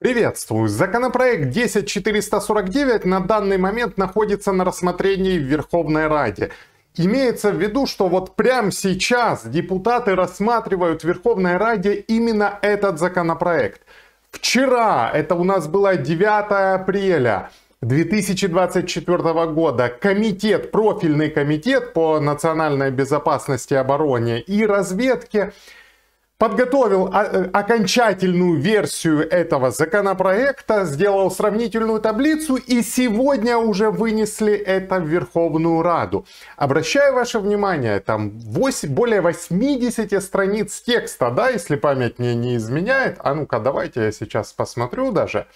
Приветствую! Законопроект 10449 на данный момент находится на рассмотрении в Верховной Раде. Имеется в виду, что вот прямо сейчас депутаты рассматривают в Верховной Раде именно этот законопроект. Вчера, это у нас было 9 апреля, 2024 года комитет, профильный комитет по национальной безопасности, обороне и разведке подготовил а, э, окончательную версию этого законопроекта, сделал сравнительную таблицу и сегодня уже вынесли это в Верховную Раду. Обращаю ваше внимание, там 8, более 80 страниц текста, да, если память мне не изменяет. А ну-ка, давайте я сейчас посмотрю даже.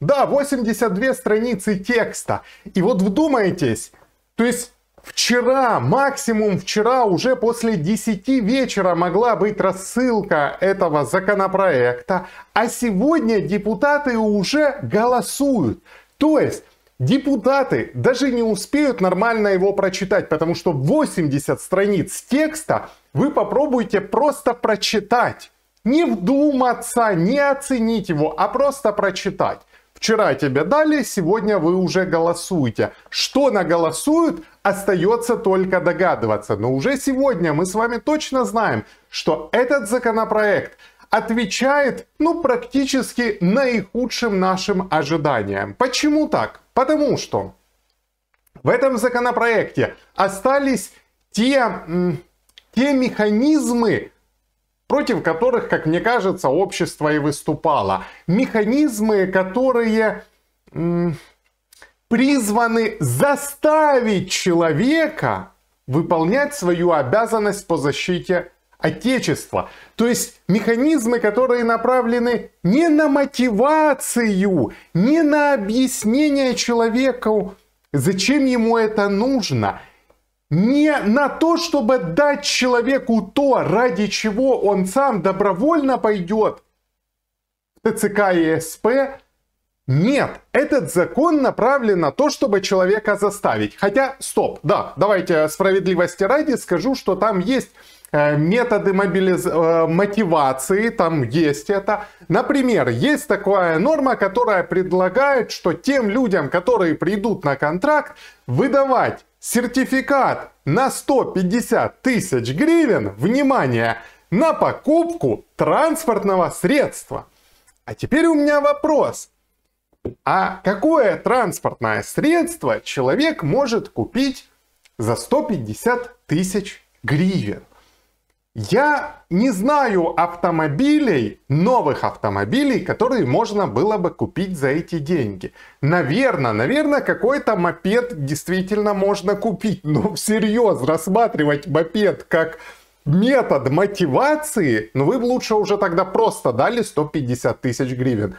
Да, 82 страницы текста. И вот вдумайтесь, то есть Вчера, максимум вчера, уже после 10 вечера могла быть рассылка этого законопроекта, а сегодня депутаты уже голосуют. То есть депутаты даже не успеют нормально его прочитать, потому что 80 страниц текста вы попробуйте просто прочитать. Не вдуматься, не оценить его, а просто прочитать. Вчера тебе дали, сегодня вы уже голосуете. Что наголосуют, остается только догадываться. Но уже сегодня мы с вами точно знаем, что этот законопроект отвечает, ну, практически наихудшим нашим ожиданиям. Почему так? Потому что в этом законопроекте остались те, те механизмы, против которых, как мне кажется, общество и выступало. Механизмы, которые призваны заставить человека выполнять свою обязанность по защите Отечества. То есть механизмы, которые направлены не на мотивацию, не на объяснение человеку, зачем ему это нужно, не на то, чтобы дать человеку то, ради чего он сам добровольно пойдет в ТЦК и СП. Нет, этот закон направлен на то, чтобы человека заставить. Хотя, стоп, да, давайте справедливости ради скажу, что там есть э, методы мобилиз... Э, мотивации, там есть это. Например, есть такая норма, которая предлагает, что тем людям, которые придут на контракт, выдавать сертификат на 150 тысяч гривен, внимание, на покупку транспортного средства. А теперь у меня вопрос. А какое транспортное средство человек может купить за 150 тысяч гривен? Я не знаю автомобилей, новых автомобилей, которые можно было бы купить за эти деньги. Наверное, наверное, какой-то мопед действительно можно купить. Но всерьез рассматривать мопед как метод мотивации, ну вы бы лучше уже тогда просто дали 150 тысяч гривен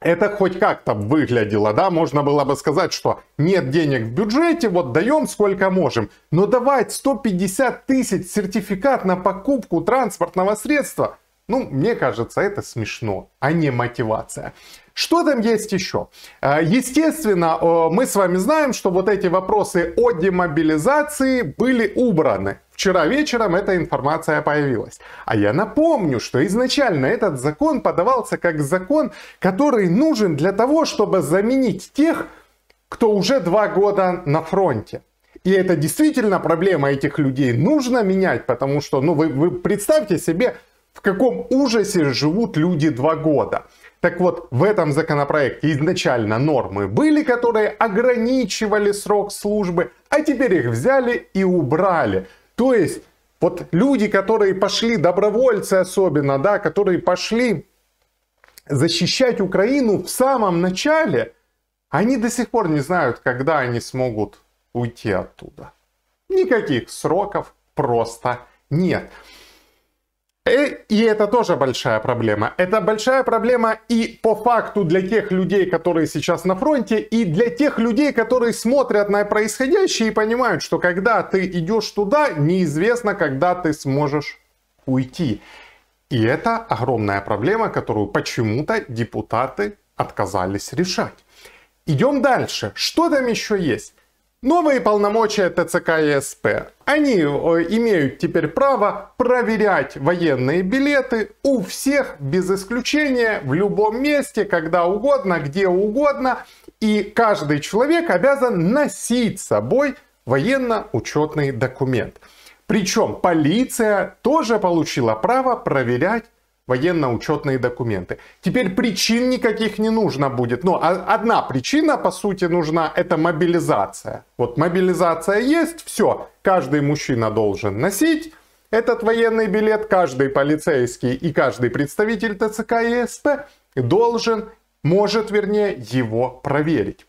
это хоть как-то выглядело, да, можно было бы сказать, что нет денег в бюджете, вот даем сколько можем, но давать 150 тысяч сертификат на покупку транспортного средства, ну, мне кажется, это смешно, а не мотивация. Что там есть еще? А, естественно, мы с вами знаем, что вот эти вопросы о демобилизации были убраны. Вчера вечером эта информация появилась. А я напомню, что изначально этот закон подавался как закон, который нужен для того, чтобы заменить тех, кто уже два года на фронте. И это действительно проблема этих людей. Нужно менять, потому что, ну, вы, вы представьте себе, в каком ужасе живут люди два года. Так вот, в этом законопроекте изначально нормы были, которые ограничивали срок службы, а теперь их взяли и убрали. То есть вот люди, которые пошли, добровольцы особенно, да, которые пошли защищать Украину в самом начале, они до сих пор не знают, когда они смогут уйти оттуда. Никаких сроков просто нет. Э, и это тоже большая проблема. Это большая проблема и по факту для тех людей, которые сейчас на фронте, и для тех людей, которые смотрят на происходящее и понимают, что когда ты идешь туда, неизвестно, когда ты сможешь уйти. И это огромная проблема, которую почему-то депутаты отказались решать. Идем дальше. Что там еще есть? Новые полномочия ТЦК и СП. Они э, имеют теперь право проверять военные билеты у всех без исключения, в любом месте, когда угодно, где угодно. И каждый человек обязан носить с собой военно-учетный документ. Причем полиция тоже получила право проверять военно-учетные документы. Теперь причин никаких не нужно будет. Но одна причина, по сути, нужна, это мобилизация. Вот мобилизация есть, все, каждый мужчина должен носить, этот военный билет каждый полицейский и каждый представитель ТЦК и СП должен, может вернее, его проверить.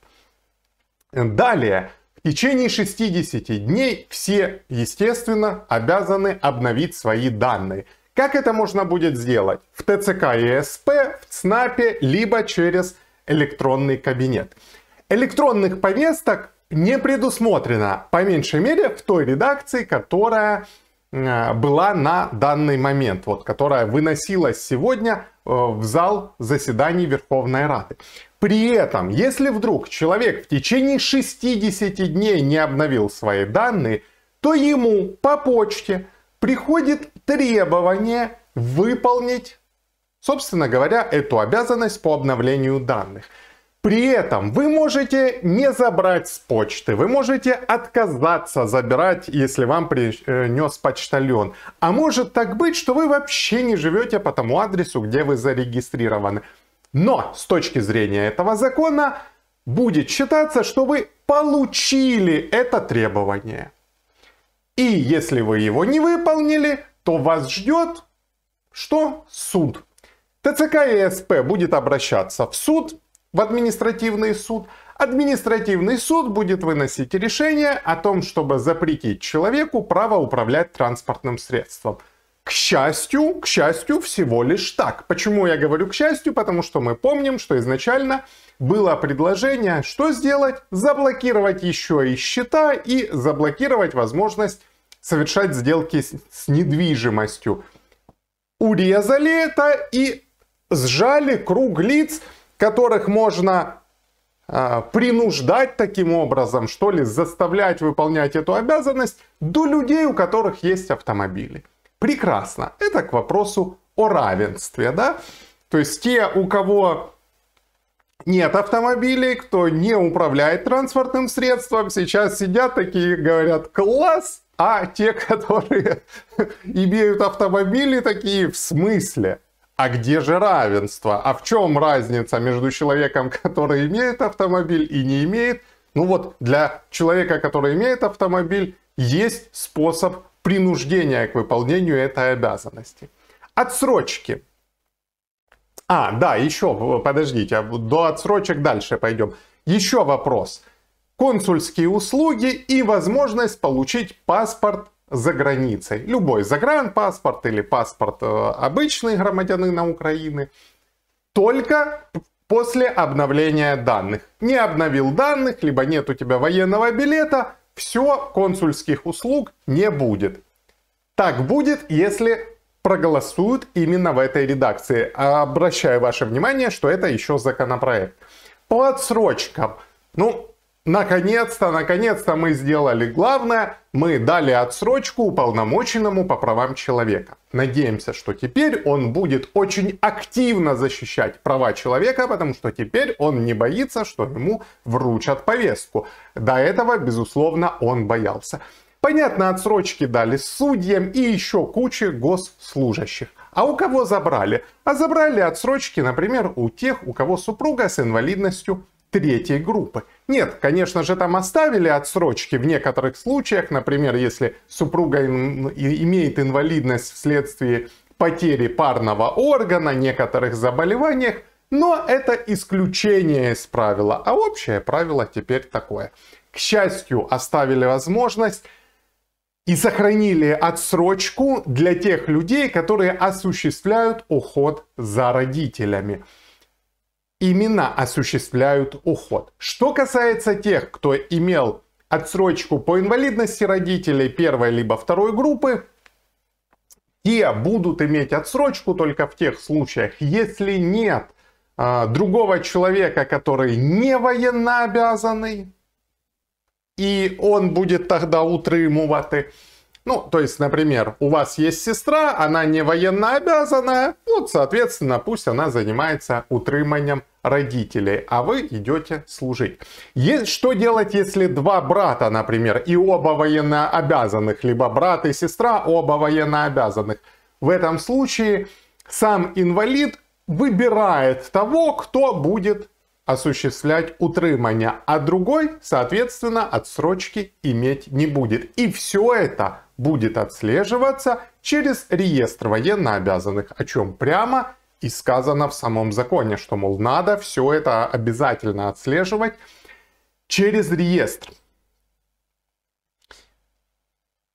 Далее, в течение 60 дней все, естественно, обязаны обновить свои данные. Как это можно будет сделать? В ТЦК ЕСП, в ЦНАПе, либо через электронный кабинет. Электронных повесток не предусмотрено, по меньшей мере, в той редакции, которая э, была на данный момент, вот, которая выносилась сегодня э, в зал заседаний Верховной Рады. При этом, если вдруг человек в течение 60 дней не обновил свои данные, то ему по почте – приходит требование выполнить, собственно говоря, эту обязанность по обновлению данных. При этом вы можете не забрать с почты, вы можете отказаться забирать, если вам принес почтальон. А может так быть, что вы вообще не живете по тому адресу, где вы зарегистрированы. Но с точки зрения этого закона будет считаться, что вы получили это требование. И если вы его не выполнили, то вас ждет что? Суд. ТЦК и СП будет обращаться в суд, в административный суд. Административный суд будет выносить решение о том, чтобы запретить человеку право управлять транспортным средством. К счастью, к счастью, всего лишь так. Почему я говорю к счастью? Потому что мы помним, что изначально было предложение, что сделать? Заблокировать еще и счета и заблокировать возможность совершать сделки с, с недвижимостью. Урезали это и сжали круг лиц, которых можно э, принуждать таким образом, что ли, заставлять выполнять эту обязанность до людей, у которых есть автомобили. Прекрасно. Это к вопросу о равенстве, да? То есть те, у кого нет автомобилей, кто не управляет транспортным средством, сейчас сидят такие и говорят, класс, а те, которые имеют автомобили, такие в смысле? А где же равенство? А в чем разница между человеком, который имеет автомобиль и не имеет? Ну вот, для человека, который имеет автомобиль, есть способ принуждения к выполнению этой обязанности. Отсрочки. А, да, еще, подождите, а до отсрочек дальше пойдем. Еще вопрос консульские услуги и возможность получить паспорт за границей. Любой загранпаспорт или паспорт э, обычный громадянина Украины. Только после обновления данных. Не обновил данных, либо нет у тебя военного билета, все, консульских услуг не будет. Так будет, если проголосуют именно в этой редакции. Обращаю ваше внимание, что это еще законопроект. По отсрочкам. Ну, Наконец-то, наконец-то мы сделали главное, мы дали отсрочку уполномоченному по правам человека. Надеемся, что теперь он будет очень активно защищать права человека, потому что теперь он не боится, что ему вручат повестку. До этого, безусловно, он боялся. Понятно, отсрочки дали судьям и еще куче госслужащих. А у кого забрали? А забрали отсрочки, например, у тех, у кого супруга с инвалидностью третьей группы. Нет, конечно же, там оставили отсрочки в некоторых случаях, например, если супруга имеет инвалидность вследствие потери парного органа, некоторых заболеваниях, но это исключение из правила, а общее правило теперь такое. К счастью, оставили возможность и сохранили отсрочку для тех людей, которые осуществляют уход за родителями именно осуществляют уход. Что касается тех, кто имел отсрочку по инвалидности родителей первой либо второй группы, те будут иметь отсрочку только в тех случаях, если нет а, другого человека, который не военнообязанный, и он будет тогда утримувати. Ну, то есть, например, у вас есть сестра, она не военно обязанная, вот, соответственно, пусть она занимается утрыманием родителей, а вы идете служить. Есть, что делать, если два брата, например, и оба военно обязанных, либо брат и сестра, оба военно обязанных? В этом случае сам инвалид выбирает того, кто будет осуществлять утрымание, а другой, соответственно, отсрочки иметь не будет. И все это будет отслеживаться через реестр военнообязанных, о чем прямо и сказано в самом законе, что, мол, надо все это обязательно отслеживать через реестр.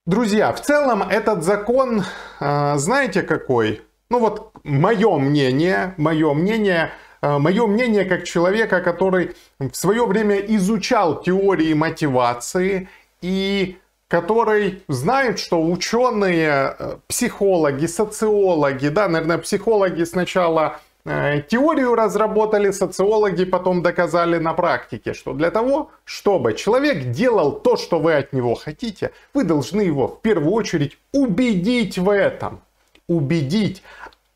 Друзья, в целом этот закон, э, знаете какой? Ну вот мое мнение, мое мнение, э, мое мнение как человека, который в свое время изучал теории мотивации и который знает, что ученые, э, психологи, социологи, да, наверное, психологи сначала э, теорию разработали социологи, потом доказали на практике, что для того, чтобы человек делал то, что вы от него хотите, вы должны его в первую очередь убедить в этом. Убедить,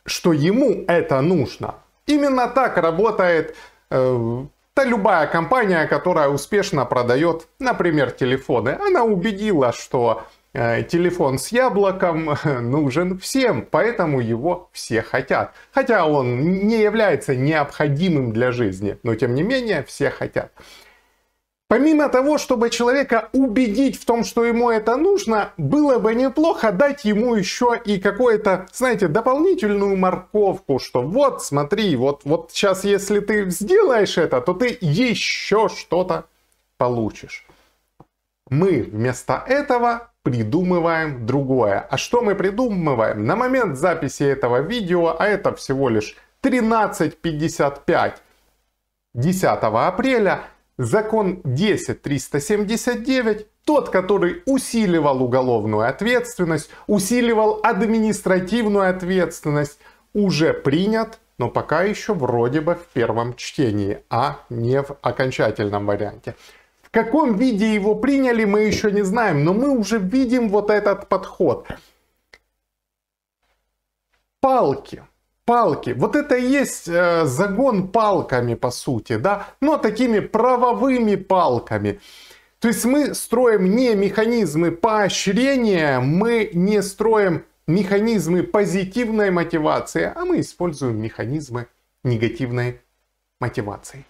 что ему это нужно. Именно так работает э, да любая компания, которая успешно продает, например, телефоны, она убедила, что э, телефон с яблоком нужен всем, поэтому его все хотят. Хотя он не является необходимым для жизни, но тем не менее все хотят. Помимо того, чтобы человека убедить в том, что ему это нужно, было бы неплохо дать ему еще и какую-то, знаете, дополнительную морковку, что вот, смотри, вот, вот сейчас, если ты сделаешь это, то ты еще что-то получишь. Мы вместо этого придумываем другое. А что мы придумываем? На момент записи этого видео, а это всего лишь 13.55 10 апреля, закон 10.379, тот, который усиливал уголовную ответственность, усиливал административную ответственность, уже принят, но пока еще вроде бы в первом чтении, а не в окончательном варианте. В каком виде его приняли, мы еще не знаем, но мы уже видим вот этот подход. Палки палки. Вот это и есть э, загон палками, по сути, да, но ну, а такими правовыми палками. То есть мы строим не механизмы поощрения, мы не строим механизмы позитивной мотивации, а мы используем механизмы негативной мотивации.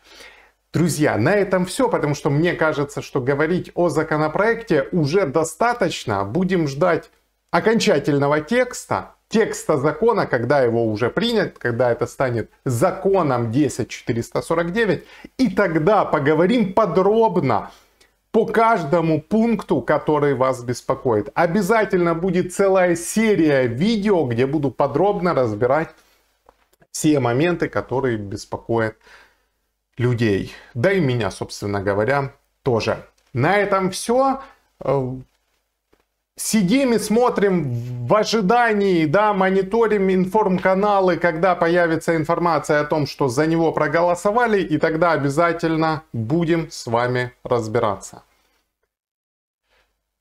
Друзья, на этом все, потому что мне кажется, что говорить о законопроекте уже достаточно. Будем ждать окончательного текста, текста закона, когда его уже принят, когда это станет законом 10449, и тогда поговорим подробно по каждому пункту, который вас беспокоит. Обязательно будет целая серия видео, где буду подробно разбирать все моменты, которые беспокоят людей. Да и меня, собственно говоря, тоже. На этом все. Э, сидим и смотрим в ожидании, да, мониторим информканалы, когда появится информация о том, что за него проголосовали, и тогда обязательно будем с вами разбираться.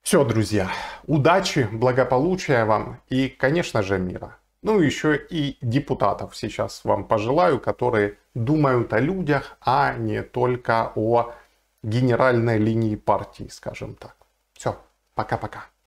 Все, друзья, удачи, благополучия вам и, конечно же, мира. Ну, еще и депутатов сейчас вам пожелаю, которые думают о людях, а не только о генеральной линии партии, скажем так. Все, пока-пока.